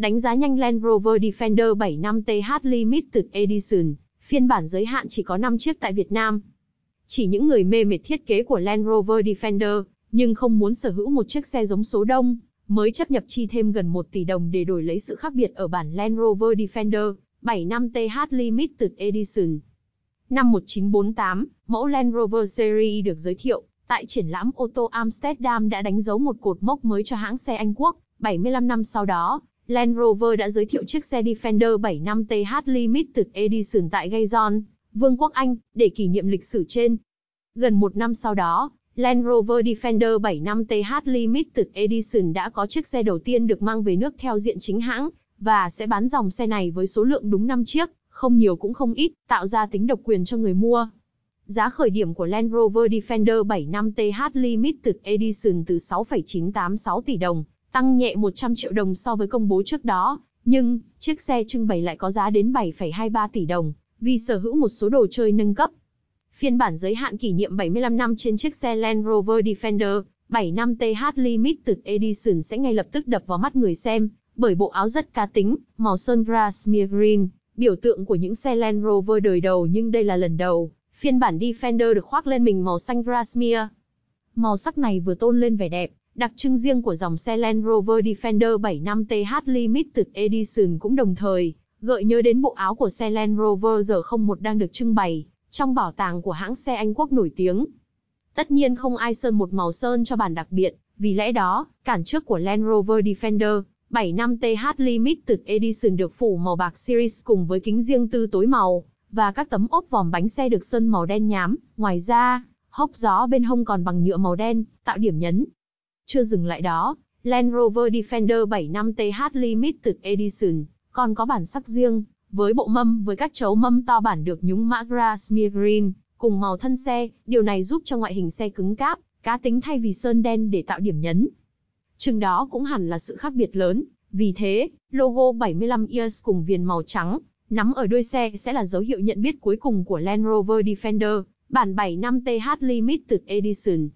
Đánh giá nhanh Land Rover Defender 75 TH Limited Edition, phiên bản giới hạn chỉ có 5 chiếc tại Việt Nam. Chỉ những người mê mệt thiết kế của Land Rover Defender, nhưng không muốn sở hữu một chiếc xe giống số đông, mới chấp nhập chi thêm gần 1 tỷ đồng để đổi lấy sự khác biệt ở bản Land Rover Defender 75 TH Limited Edition. Năm 1948, mẫu Land Rover Series được giới thiệu tại triển lãm ô tô Amsterdam đã đánh dấu một cột mốc mới cho hãng xe Anh quốc. 75 năm sau đó, Land Rover đã giới thiệu chiếc xe Defender 75 TH Limited Edition tại Gayson, Vương quốc Anh, để kỷ niệm lịch sử trên. Gần một năm sau đó, Land Rover Defender 75 TH Limited Edition đã có chiếc xe đầu tiên được mang về nước theo diện chính hãng, và sẽ bán dòng xe này với số lượng đúng 5 chiếc, không nhiều cũng không ít, tạo ra tính độc quyền cho người mua. Giá khởi điểm của Land Rover Defender 75 TH Limited Edition từ 6,986 tỷ đồng tăng nhẹ 100 triệu đồng so với công bố trước đó, nhưng chiếc xe trưng bày lại có giá đến 7,23 tỷ đồng vì sở hữu một số đồ chơi nâng cấp. Phiên bản giới hạn kỷ niệm 75 năm trên chiếc xe Land Rover Defender 75 TH Limited Edition sẽ ngay lập tức đập vào mắt người xem, bởi bộ áo rất cá tính, màu sơn Grasmere Green, biểu tượng của những xe Land Rover đời đầu nhưng đây là lần đầu, phiên bản Defender được khoác lên mình màu xanh Grasmere. Màu sắc này vừa tôn lên vẻ đẹp, Đặc trưng riêng của dòng xe Land Rover Defender 75 TH Limited Edition cũng đồng thời gợi nhớ đến bộ áo của xe Land Rover R01 đang được trưng bày trong bảo tàng của hãng xe Anh quốc nổi tiếng. Tất nhiên không ai sơn một màu sơn cho bản đặc biệt, vì lẽ đó, cản trước của Land Rover Defender 75 TH Limited Edition được phủ màu bạc series cùng với kính riêng tư tối màu và các tấm ốp vòm bánh xe được sơn màu đen nhám. Ngoài ra, hốc gió bên hông còn bằng nhựa màu đen, tạo điểm nhấn chưa dừng lại đó, Land Rover Defender 75 TH Limited Edition còn có bản sắc riêng, với bộ mâm với các chấu mâm to bản được nhúng mã Grasmere Green cùng màu thân xe, điều này giúp cho ngoại hình xe cứng cáp, cá tính thay vì sơn đen để tạo điểm nhấn. Chừng đó cũng hẳn là sự khác biệt lớn, vì thế, logo 75 Years cùng viền màu trắng, nắm ở đuôi xe sẽ là dấu hiệu nhận biết cuối cùng của Land Rover Defender, bản 75 TH Limited Edition.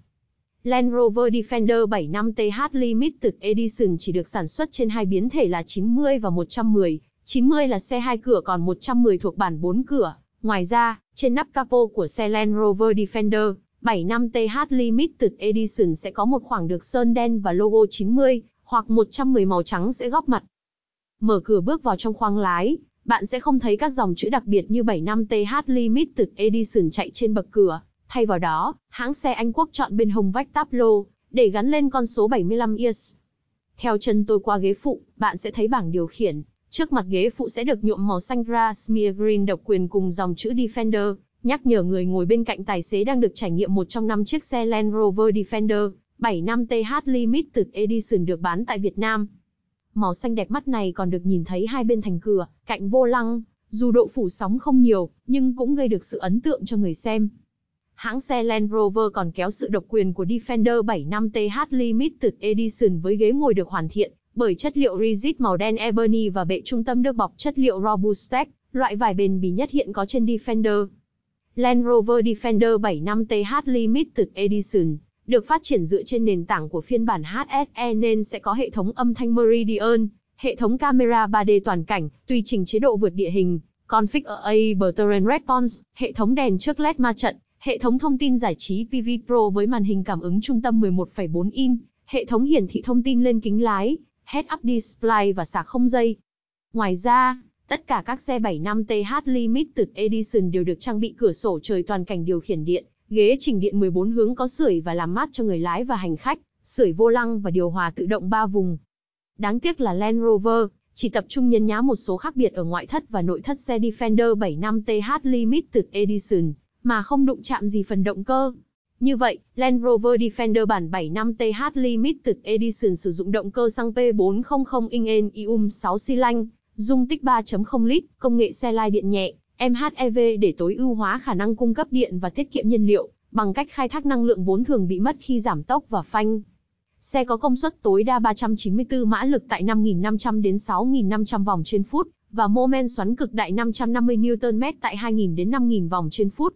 Land Rover Defender 75 TH Limited Edition chỉ được sản xuất trên hai biến thể là 90 và 110. 90 là xe hai cửa còn 110 thuộc bản 4 cửa. Ngoài ra, trên nắp capo của xe Land Rover Defender 75 TH Limited Edition sẽ có một khoảng được sơn đen và logo 90 hoặc 110 màu trắng sẽ góp mặt. Mở cửa bước vào trong khoang lái, bạn sẽ không thấy các dòng chữ đặc biệt như 75 TH Limited Edition chạy trên bậc cửa. Thay vào đó, hãng xe Anh Quốc chọn bên hồng vách táp lô, để gắn lên con số 75 IS. Theo chân tôi qua ghế phụ, bạn sẽ thấy bảng điều khiển. Trước mặt ghế phụ sẽ được nhuộm màu xanh Grasmere Green độc quyền cùng dòng chữ Defender, nhắc nhở người ngồi bên cạnh tài xế đang được trải nghiệm một trong năm chiếc xe Land Rover Defender 75 TH Limited Edition được bán tại Việt Nam. Màu xanh đẹp mắt này còn được nhìn thấy hai bên thành cửa, cạnh vô lăng, dù độ phủ sóng không nhiều, nhưng cũng gây được sự ấn tượng cho người xem hãng xe Land Rover còn kéo sự độc quyền của Defender 75 TH Limited Edition với ghế ngồi được hoàn thiện bởi chất liệu rigid màu đen ebony và bệ trung tâm được bọc chất liệu Robustech, loại vải bền bỉ nhất hiện có trên Defender. Land Rover Defender 75 TH Limited Edition được phát triển dựa trên nền tảng của phiên bản HSE nên sẽ có hệ thống âm thanh Meridian, hệ thống camera 3D toàn cảnh, tùy chỉnh chế độ vượt địa hình, config Enable Terrain Response, hệ thống đèn trước LED ma trận, Hệ thống thông tin giải trí PV Pro với màn hình cảm ứng trung tâm 11,4 in, hệ thống hiển thị thông tin lên kính lái, head-up display và sạc không dây. Ngoài ra, tất cả các xe 75 TH Limited Edition đều được trang bị cửa sổ trời toàn cảnh điều khiển điện, ghế chỉnh điện 14 hướng có sưởi và làm mát cho người lái và hành khách, sưởi vô lăng và điều hòa tự động 3 vùng. Đáng tiếc là Land Rover chỉ tập trung nhấn nhá một số khác biệt ở ngoại thất và nội thất xe Defender 75 TH Limited Edition mà không đụng chạm gì phần động cơ. Như vậy, Land Rover Defender bản 75 TH Limited Edition sử dụng động cơ xăng P400 ingen ium 6 xi lanh, dung tích 3.0 lít, công nghệ xe lai điện nhẹ, MHEV để tối ưu hóa khả năng cung cấp điện và tiết kiệm nhiên liệu, bằng cách khai thác năng lượng vốn thường bị mất khi giảm tốc và phanh. Xe có công suất tối đa 394 mã lực tại 5.500 đến 6.500 vòng trên phút và mô men xoắn cực đại 550 Nm tại 2.000 đến 5.000 vòng trên phút.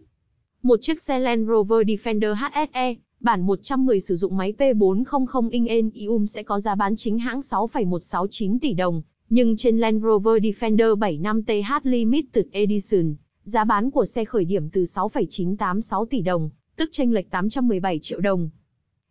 Một chiếc xe Land Rover Defender HSE, bản 110 sử dụng máy P400 inch IUM sẽ có giá bán chính hãng 6,169 tỷ đồng, nhưng trên Land Rover Defender 75 TH Limited Edition, giá bán của xe khởi điểm từ 6,986 tỷ đồng, tức chênh lệch 817 triệu đồng.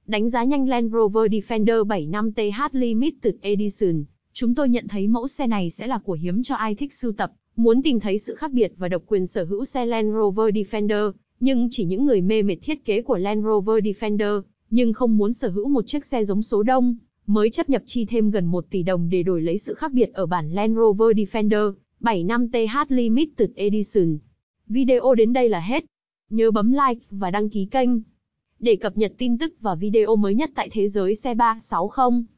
Đánh giá nhanh Land Rover Defender 75 TH Limited Edition, chúng tôi nhận thấy mẫu xe này sẽ là của hiếm cho ai thích sưu tập, muốn tìm thấy sự khác biệt và độc quyền sở hữu xe Land Rover Defender nhưng chỉ những người mê mệt thiết kế của Land Rover Defender, nhưng không muốn sở hữu một chiếc xe giống số đông, mới chấp nhập chi thêm gần 1 tỷ đồng để đổi lấy sự khác biệt ở bản Land Rover Defender 75 TH Limited Edition. Video đến đây là hết. Nhớ bấm like và đăng ký kênh để cập nhật tin tức và video mới nhất tại thế giới xe 360.